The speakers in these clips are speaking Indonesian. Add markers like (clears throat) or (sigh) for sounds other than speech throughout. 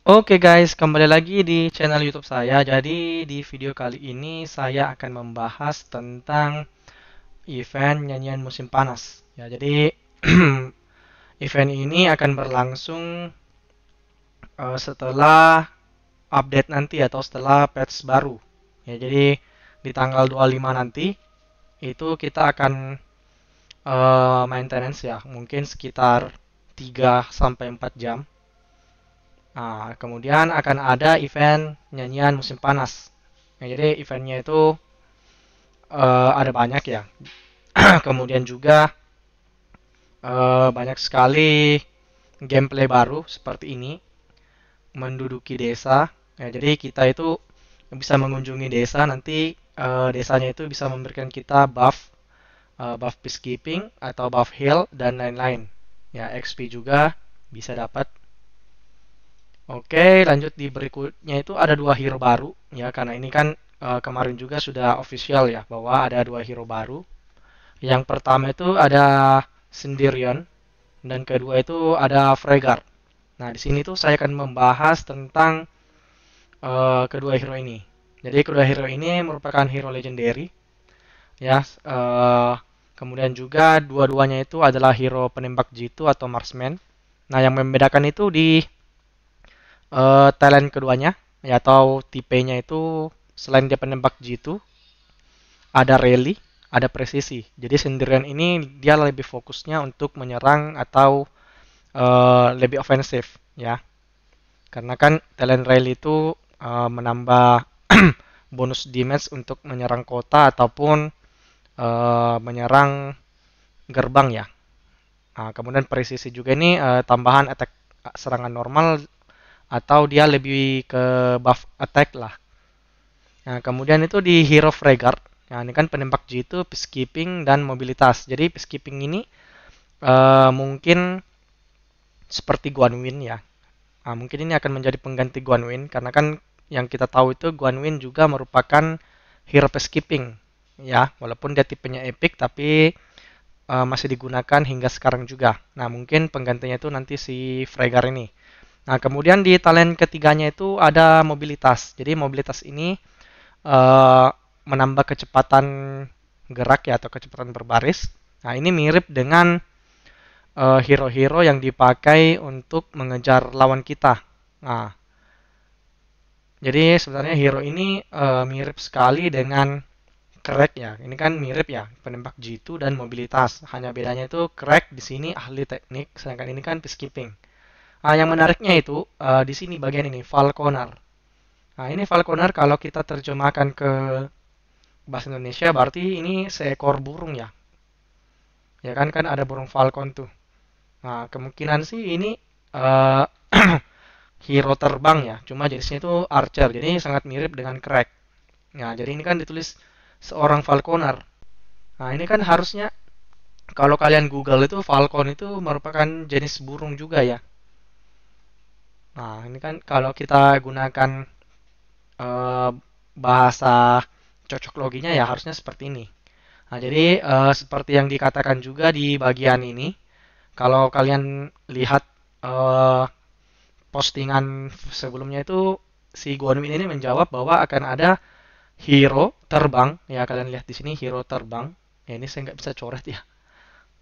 Oke okay guys, kembali lagi di channel YouTube saya. Jadi di video kali ini saya akan membahas tentang event nyanyian musim panas. Ya, jadi (clears throat) event ini akan berlangsung uh, setelah update nanti atau setelah patch baru. Ya, jadi di tanggal 25 nanti itu kita akan uh, maintenance ya, mungkin sekitar 3 sampai 4 jam Nah, kemudian akan ada event nyanyian musim panas. Nah, jadi eventnya itu uh, ada banyak ya. (clears throat) kemudian juga uh, banyak sekali gameplay baru seperti ini menduduki desa. Ya, jadi kita itu bisa mengunjungi desa nanti uh, desanya itu bisa memberikan kita buff uh, buff peacekeeping atau buff heal dan lain-lain. Ya, XP juga bisa dapat Oke, lanjut di berikutnya itu ada dua hero baru ya karena ini kan uh, kemarin juga sudah official ya bahwa ada dua hero baru. Yang pertama itu ada Sendirion dan kedua itu ada Fregar. Nah, di sini tuh saya akan membahas tentang uh, kedua hero ini. Jadi kedua hero ini merupakan hero legendary ya uh, kemudian juga dua-duanya itu adalah hero penembak jitu atau marksman. Nah, yang membedakan itu di uh, talent keduanya ya atau tipenya itu selain dia penembak jitu ada rally ada presisi jadi sendirian ini dia lebih fokusnya untuk menyerang atau uh, lebih ofensif ya karena kan talent rally itu uh, menambah (clears throat) bonus damage untuk menyerang kota ataupun uh, menyerang gerbang ya nah, kemudian presisi juga ini uh, tambahan attack serangan normal atau dia lebih ke buff attack lah. Nah, kemudian itu di Hero Regard. Nah, ini kan penembak G itu peacekeeping dan mobilitas. Jadi peacekeeping ini uh, mungkin seperti Guan Win ya. Nah, mungkin ini akan menjadi pengganti Guan Win karena kan yang kita tahu itu Guan Win juga merupakan hero peacekeeping ya, walaupun dia tipenya epic tapi uh, masih digunakan hingga sekarang juga. Nah, mungkin penggantinya itu nanti si Fregar ini. Nah, kemudian di talent ketiganya itu ada mobilitas. Jadi mobilitas ini uh, menambah kecepatan gerak ya atau kecepatan berbaris. Nah, ini mirip dengan eh, hero-hero uh, yang dipakai untuk mengejar lawan kita. Nah, jadi sebenarnya hero ini uh, mirip sekali dengan crack ya. Ini kan mirip ya, penembak jitu dan mobilitas. Hanya bedanya itu crack di sini ahli teknik, sedangkan ini kan peacekeeping. Nah, yang menariknya itu uh, di sini bagian ini falconer. Nah, ini falconer kalau kita terjemahkan ke bahasa Indonesia berarti ini seekor burung ya. Ya kan kan ada burung falcon tuh. Nah, kemungkinan sih ini uh, (clears throat) hero terbang ya, cuma jenisnya itu archer. Jadi sangat mirip dengan crack. Nah, jadi ini kan ditulis seorang falconer. Nah, ini kan harusnya kalau kalian Google itu falcon itu merupakan jenis burung juga ya. Nah, ini kan kalau kita gunakan uh, bahasa cocok loginya ya harusnya seperti ini. Nah, jadi uh, seperti yang dikatakan juga di bagian ini, kalau kalian lihat uh, postingan sebelumnya itu si Guanmin ini menjawab bahwa akan ada hero terbang. Ya, kalian lihat di sini hero terbang. Ya, ini saya nggak bisa coret ya.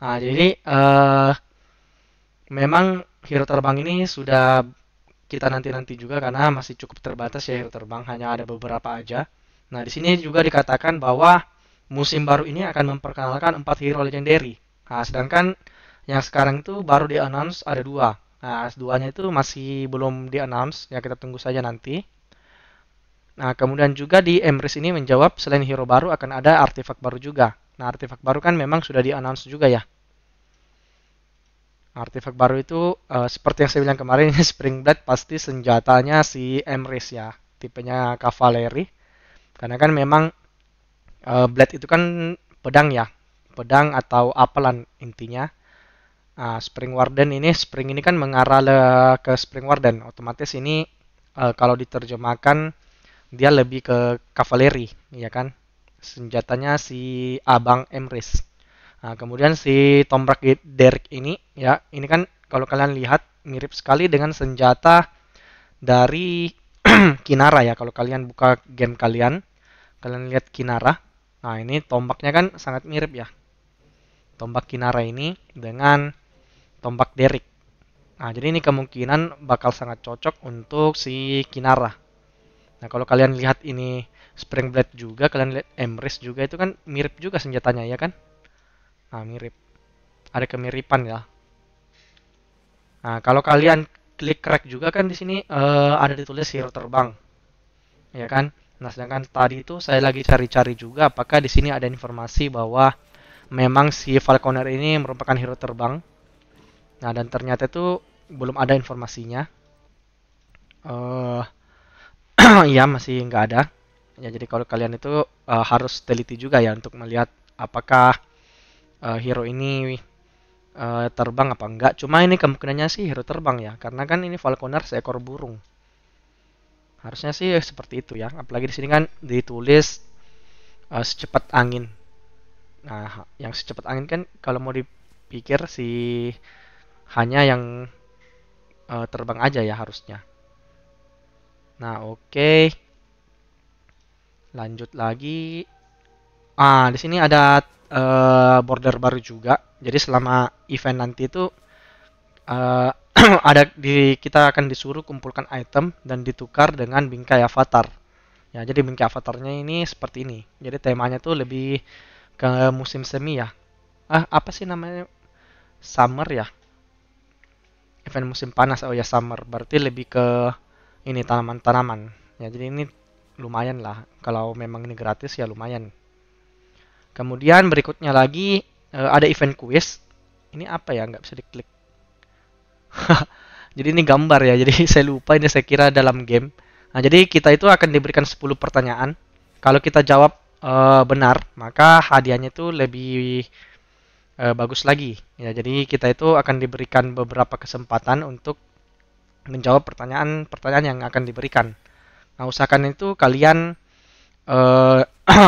Nah, jadi uh, memang hero terbang ini sudah kita nanti-nanti juga karena masih cukup terbatas ya yang terbang hanya ada beberapa aja. Nah, di sini juga dikatakan bahwa musim baru ini akan memperkenalkan empat hero legendary. Nah, sedangkan yang sekarang itu baru di-announce ada dua. Nah, duanya itu masih belum di-announce, ya kita tunggu saja nanti. Nah, kemudian juga di Emrys ini menjawab selain hero baru akan ada artefak baru juga. Nah, artefak baru kan memang sudah di-announce juga ya artefak baru itu uh, seperti yang saya bilang kemarin (laughs) Spring Springblade pasti senjatanya si Emrys ya tipenya kavaleri. karena kan memang uh, eh, blade itu kan pedang ya pedang atau apalan intinya uh, Spring Warden ini Spring ini kan mengarah le ke Spring Warden otomatis ini uh, kalau diterjemahkan dia lebih ke kavaleri, ya kan senjatanya si Abang Emrys Nah, kemudian si tombak Derek ini ya, ini kan kalau kalian lihat mirip sekali dengan senjata dari (clears throat) Kinara ya. Kalau kalian buka game kalian, kalian lihat Kinara. Nah, ini tombaknya kan sangat mirip ya. Tombak Kinara ini dengan tombak Derek. Nah, jadi ini kemungkinan bakal sangat cocok untuk si Kinara. Nah, kalau kalian lihat ini Spring Blade juga, kalian lihat Emrys juga itu kan mirip juga senjatanya ya kan? Nah, mirip. Ada kemiripan ya. Nah, kalau kalian klik crack juga kan di sini uh, ada ditulis hero terbang. Ya kan? Nah, sedangkan tadi itu saya lagi cari-cari juga apakah di sini ada informasi bahwa memang si Falconer ini merupakan hero terbang. Nah, dan ternyata itu belum ada informasinya. Uh, (clears throat) ya, masih nggak ada. Ya, jadi kalau kalian itu uh, harus teliti juga ya untuk melihat apakah uh, hero ini uh, terbang apa enggak. Cuma ini kemungkinannya sih hero terbang ya, karena kan ini falconer seekor burung. Harusnya sih seperti itu ya. Apalagi di sini kan ditulis uh, secepat angin. Nah, yang secepat angin kan kalau mau dipikir si hanya yang uh, terbang aja ya harusnya. Nah, oke. Okay. Lanjut lagi. Ah, di sini ada uh, border baru juga. Jadi selama event nanti itu uh, (clears throat) ada di kita akan disuruh kumpulkan item dan ditukar dengan bingkai avatar. Ya, jadi bingkai avatarnya ini seperti ini. Jadi temanya tuh lebih ke musim semi ya. Ah, apa sih namanya? Summer ya. Event musim panas. Oh ya, summer. Berarti lebih ke ini tanaman-tanaman. Ya, jadi ini lumayan lah. Kalau memang ini gratis ya lumayan Kemudian berikutnya lagi uh, ada event quiz. Ini apa ya? Nggak bisa diklik. (laughs) jadi ini gambar ya. Jadi (laughs) saya lupa ini saya kira dalam game. Nah, jadi kita itu akan diberikan 10 pertanyaan. Kalau kita jawab uh, benar, maka hadiahnya itu lebih uh, bagus lagi. Ya, jadi kita itu akan diberikan beberapa kesempatan untuk menjawab pertanyaan-pertanyaan yang akan diberikan. Nah, usahakan itu kalian uh, (clears throat)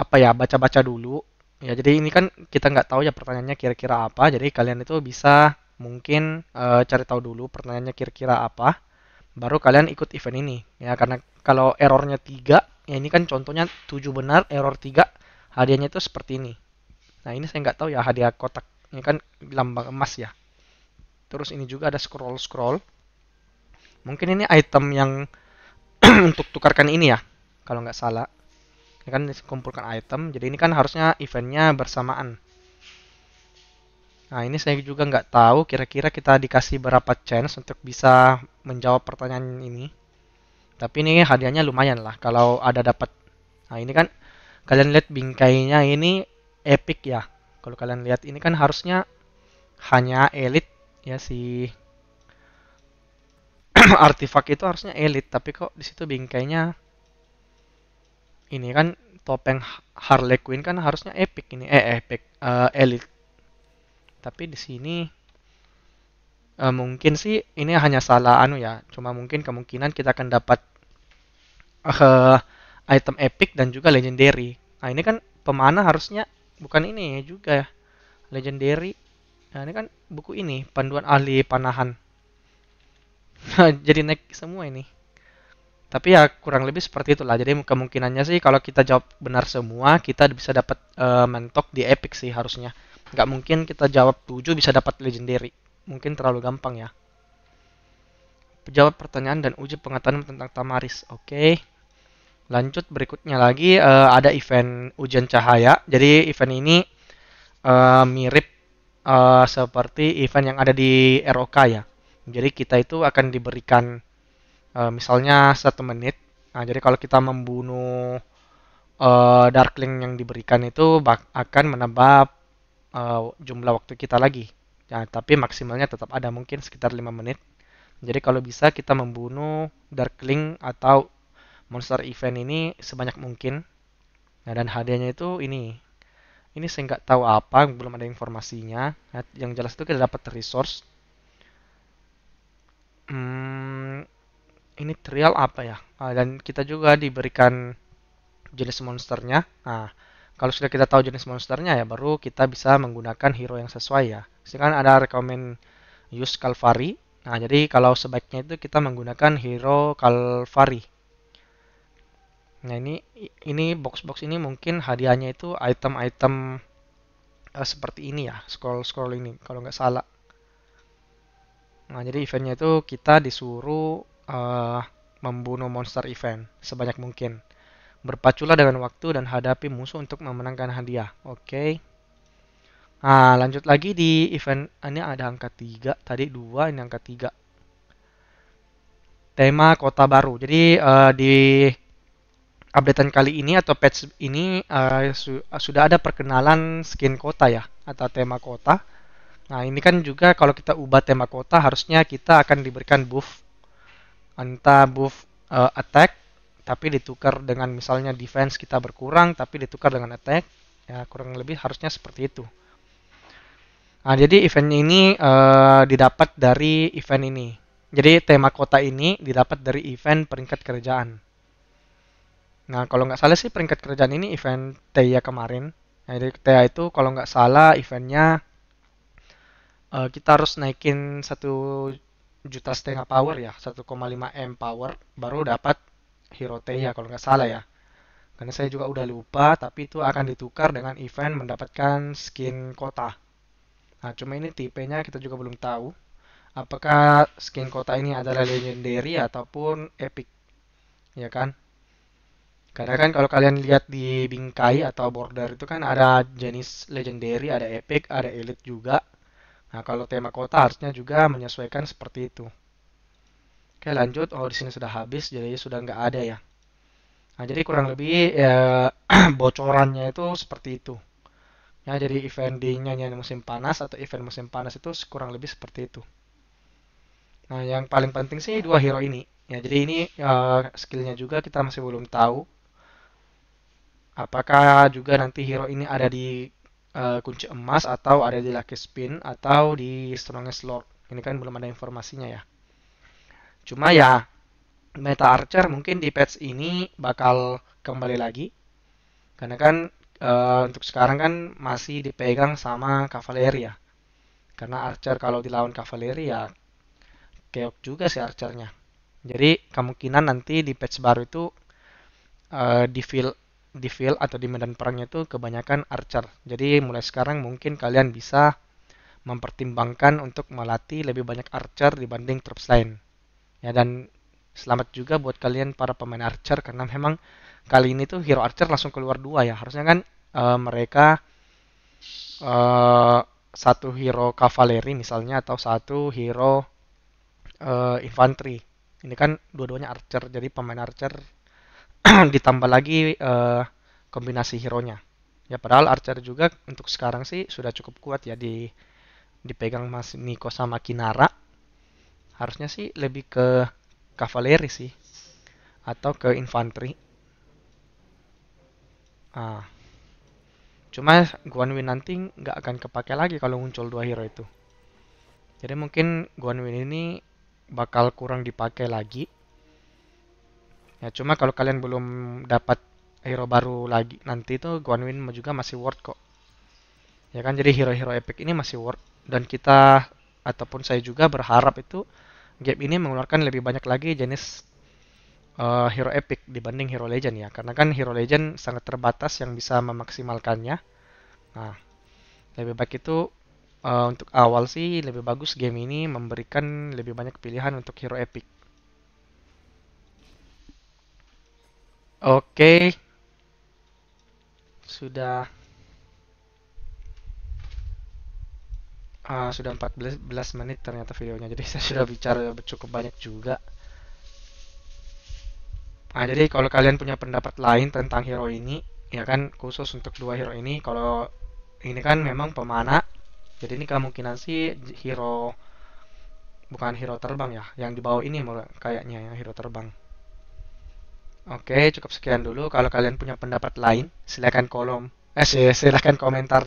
apa ya baca-baca dulu ya jadi ini kan kita nggak tahu ya pertanyaannya kira-kira apa jadi kalian itu bisa mungkin e, cari tahu dulu pertanyaannya kira-kira apa baru kalian ikut event ini ya karena kalau errornya tiga ya ini kan contohnya tujuh benar error tiga hadiahnya itu seperti ini nah ini saya nggak tahu ya hadiah kotak ini kan lambang emas ya terus ini juga ada scroll scroll mungkin ini item yang (clears throat) untuk tukarkan ini ya kalau nggak salah ini kan kumpulkan item jadi ini kan harusnya eventnya bersamaan nah ini saya juga nggak tahu kira-kira kita dikasih berapa chance untuk bisa menjawab pertanyaan ini tapi ini hadiahnya lumayan lah kalau ada dapat nah ini kan kalian lihat bingkainya ini epic ya kalau kalian lihat ini kan harusnya hanya elit ya si (clears throat) artefak itu harusnya elit tapi kok disitu bingkainya ini kan topeng Harley Quinn kan harusnya epic ini eh epic uh, elite tapi di sini uh, mungkin sih ini hanya salah anu ya cuma mungkin kemungkinan kita akan dapat uh, item epic dan juga legendary nah ini kan pemana harusnya bukan ini juga ya legendary nah ini kan buku ini panduan ahli panahan (laughs) jadi naik semua ini tapi ya kurang lebih seperti itulah jadi kemungkinannya sih kalau kita jawab benar semua kita bisa dapat uh, eh, mentok di epic sih harusnya nggak mungkin kita jawab 7 bisa dapat legendary mungkin terlalu gampang ya jawab pertanyaan dan uji pengetahuan tentang tamaris oke okay. lanjut berikutnya lagi uh, ada event ujian cahaya jadi event ini uh, mirip uh, seperti event yang ada di ROK ya jadi kita itu akan diberikan Eh, misalnya satu menit. Nah, jadi kalau kita membunuh uh, darkling yang diberikan itu bak akan menambah uh, jumlah waktu kita lagi. Ya, tapi maksimalnya tetap ada mungkin sekitar 5 menit. Jadi kalau bisa kita membunuh darkling atau monster event ini sebanyak mungkin. Nah, dan hadiahnya itu ini. Ini saya nggak tahu apa, belum ada informasinya. Nah, yang jelas itu kita dapat resource. Hmm, ini trial apa ya Nah, dan kita juga diberikan jenis monsternya nah kalau sudah kita tahu jenis monsternya ya baru kita bisa menggunakan hero yang sesuai ya sedangkan ada rekomend use Calvary nah jadi kalau sebaiknya itu kita menggunakan hero Calvary nah ini ini box-box ini mungkin hadiahnya itu item-item uh, seperti ini ya scroll-scroll ini kalau nggak salah Nah, jadi eventnya itu kita disuruh uh, membunuh monster event sebanyak mungkin. Berpaculah dengan waktu dan hadapi musuh untuk memenangkan hadiah. Oke. Okay. Nah, lanjut lagi di event ah, ini ada angka 3, tadi 2, ini angka 3. Tema kota baru. Jadi uh, di updatean kali ini atau patch ini uh, su sudah ada perkenalan skin kota ya atau tema kota. Nah, ini kan juga kalau kita ubah tema kota harusnya kita akan diberikan buff buff uh, eh, attack tapi ditukar dengan misalnya defense kita berkurang tapi ditukar dengan attack ya kurang lebih harusnya seperti itu nah jadi event ini uh, didapat dari event ini jadi tema kota ini didapat dari event peringkat kerajaan nah kalau nggak salah sih peringkat kerajaan ini event TIA kemarin nah, jadi TIA itu kalau nggak salah eventnya uh, kita harus naikin satu juta setengah power ya 1,5 m power baru dapat hero ya kalau nggak salah ya karena saya juga udah lupa tapi itu akan ditukar dengan event mendapatkan skin kota nah cuma ini tipenya kita juga belum tahu apakah skin kota ini adalah legendary ataupun epic ya kan karena kan kalau kalian lihat di bingkai atau border itu kan ada jenis legendary ada epic ada elite juga Nah, kalau tema kota harusnya juga menyesuaikan seperti itu. Oke, lanjut. Oh, di sini sudah habis, jadi sudah nggak ada ya. Nah, jadi kurang lebih ya, (clears throat) bocorannya itu seperti itu. Ya, jadi event di yang musim panas atau event musim panas itu kurang lebih seperti itu. Nah, yang paling penting sih dua hero ini. Ya, jadi ini uh, skillnya juga kita masih belum tahu. Apakah juga nanti hero ini ada di Eh, kunci emas atau ada di lucky spin atau di strongest lord ini kan belum ada informasinya ya cuma ya meta archer mungkin di patch ini bakal kembali lagi karena kan uh, untuk sekarang kan masih dipegang sama kavaleri ya karena archer kalau dilawan kavaleri ya keok juga sih archernya jadi kemungkinan nanti di patch baru itu uh, di fill di field atau di medan perangnya itu kebanyakan archer. Jadi mulai sekarang mungkin kalian bisa mempertimbangkan untuk melatih lebih banyak archer dibanding troops lain. Ya dan selamat juga buat kalian para pemain archer karena memang kali ini tuh hero archer langsung keluar dua ya. Harusnya kan uh, mereka uh, satu hero kavaleri misalnya atau satu hero uh, eh, infanteri. Ini kan dua-duanya archer, jadi pemain archer (clears throat) ditambah lagi uh, kombinasi hero-nya. Ya padahal Archer juga untuk sekarang sih sudah cukup kuat ya di dipegang Mas Niko sama Kinara. Harusnya sih lebih ke kavaleri sih atau ke infanteri. Ah. Cuma Guan nanti nggak akan kepake lagi kalau muncul dua hero itu. Jadi mungkin Guan ini bakal kurang dipakai lagi ya cuma kalau kalian belum dapat hero baru lagi nanti itu Guanwin juga masih worth kok ya kan jadi hero-hero epic ini masih worth dan kita ataupun saya juga berharap itu game ini mengeluarkan lebih banyak lagi jenis uh, hero epic dibanding hero legend ya karena kan hero legend sangat terbatas yang bisa memaksimalkannya nah lebih baik itu uh, untuk awal sih lebih bagus game ini memberikan lebih banyak pilihan untuk hero epic Oke. Sudah uh, sudah 14 menit ternyata videonya. Jadi (laughs) saya sudah bicara cukup banyak juga. Nah, jadi kalau kalian punya pendapat lain tentang hero ini, ya kan khusus untuk dua hero ini, kalau ini kan memang pemana, jadi ini kemungkinan sih hero bukan hero terbang ya, yang di bawah ini kayaknya yang hero terbang. Oke, cukup sekian dulu. Kalau kalian punya pendapat lain, silakan kolom eh silakan komentar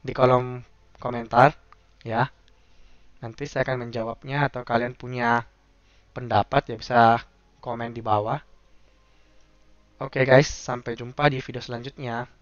di kolom komentar ya. Nanti saya akan menjawabnya atau kalian punya pendapat ya bisa komen di bawah. Oke okay guys, sampai jumpa di video selanjutnya.